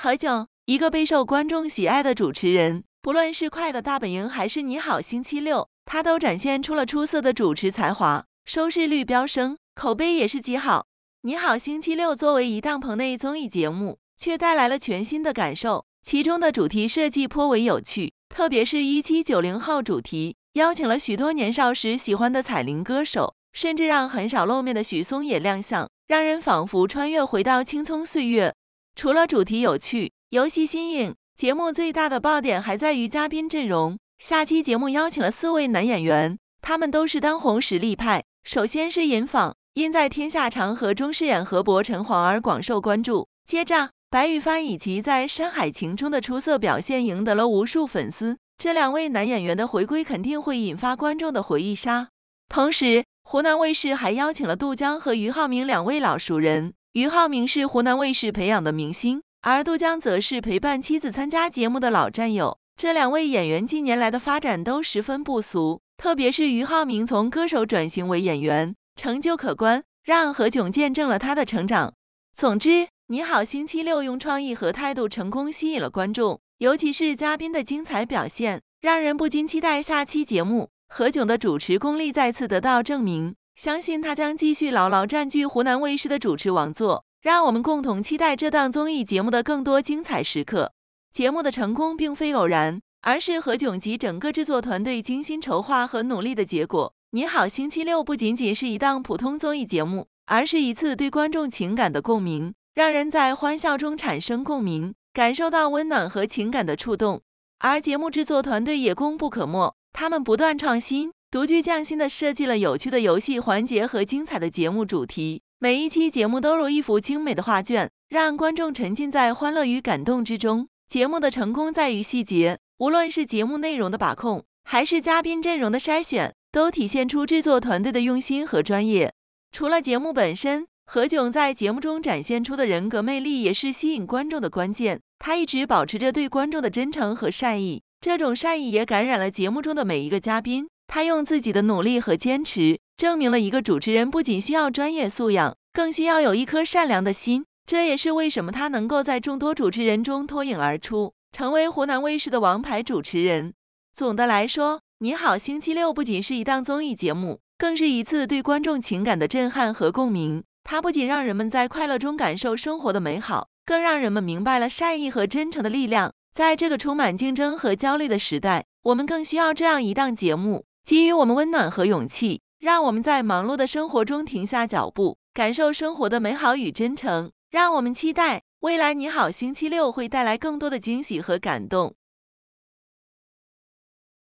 何炅，一个备受观众喜爱的主持人，不论是《快乐大本营》还是《你好星期六》，他都展现出了出色的主持才华，收视率飙升，口碑也是极好。《你好星期六》作为一档棚内综艺节目，却带来了全新的感受，其中的主题设计颇为有趣，特别是一七九零后主题，邀请了许多年少时喜欢的彩铃歌手，甚至让很少露面的许嵩也亮相，让人仿佛穿越回到青葱岁月。除了主题有趣、游戏新颖，节目最大的爆点还在于嘉宾阵容。下期节目邀请了四位男演员，他们都是当红实力派。首先是尹昉，因在《天下长河》中饰演河伯陈潢而广受关注；接着，白羽帆以及在《山海情》中的出色表现赢得了无数粉丝。这两位男演员的回归肯定会引发观众的回忆杀。同时，湖南卫视还邀请了杜江和俞灏明两位老熟人。俞灏明是湖南卫视培养的明星，而杜江则是陪伴妻子参加节目的老战友。这两位演员近年来的发展都十分不俗，特别是俞灏明从歌手转型为演员，成就可观，让何炅见证了他的成长。总之，《你好星期六》用创意和态度成功吸引了观众，尤其是嘉宾的精彩表现，让人不禁期待下期节目。何炅的主持功力再次得到证明。相信他将继续牢牢占据湖南卫视的主持王座，让我们共同期待这档综艺节目的更多精彩时刻。节目的成功并非偶然，而是何炅及整个制作团队精心筹划和努力的结果。你好星期六不仅仅是一档普通综艺节目，而是一次对观众情感的共鸣，让人在欢笑中产生共鸣，感受到温暖和情感的触动。而节目制作团队也功不可没，他们不断创新。独具匠心地设计了有趣的游戏环节和精彩的节目主题，每一期节目都如一幅精美的画卷，让观众沉浸在欢乐与感动之中。节目的成功在于细节，无论是节目内容的把控，还是嘉宾阵容的筛选，都体现出制作团队的用心和专业。除了节目本身，何炅在节目中展现出的人格魅力也是吸引观众的关键。他一直保持着对观众的真诚和善意，这种善意也感染了节目中的每一个嘉宾。他用自己的努力和坚持，证明了一个主持人不仅需要专业素养，更需要有一颗善良的心。这也是为什么他能够在众多主持人中脱颖而出，成为湖南卫视的王牌主持人。总的来说，《你好星期六》不仅是一档综艺节目，更是一次对观众情感的震撼和共鸣。它不仅让人们在快乐中感受生活的美好，更让人们明白了善意和真诚的力量。在这个充满竞争和焦虑的时代，我们更需要这样一档节目。给予我们温暖和勇气，让我们在忙碌的生活中停下脚步，感受生活的美好与真诚。让我们期待未来你好星期六会带来更多的惊喜和感动。